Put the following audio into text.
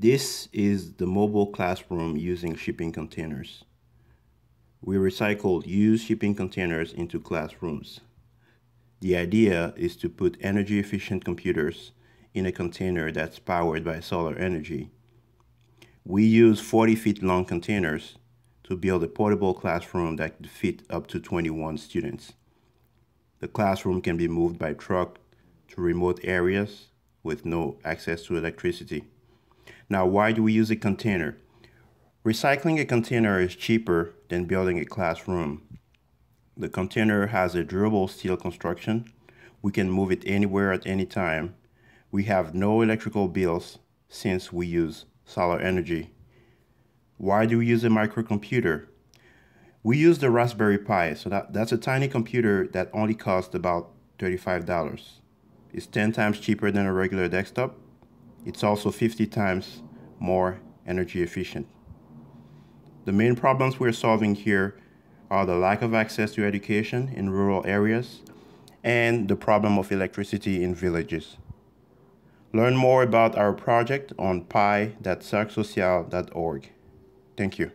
This is the mobile classroom using shipping containers. We recycled used shipping containers into classrooms. The idea is to put energy efficient computers in a container that's powered by solar energy. We use 40 feet long containers to build a portable classroom that could fit up to 21 students. The classroom can be moved by truck to remote areas with no access to electricity. Now, why do we use a container? Recycling a container is cheaper than building a classroom. The container has a durable steel construction. We can move it anywhere at any time. We have no electrical bills since we use solar energy. Why do we use a microcomputer? We use the Raspberry Pi, so that, that's a tiny computer that only costs about $35. It's 10 times cheaper than a regular desktop, it's also 50 times more energy efficient. The main problems we're solving here are the lack of access to education in rural areas and the problem of electricity in villages. Learn more about our project on pi.sarcsocial.org. Thank you.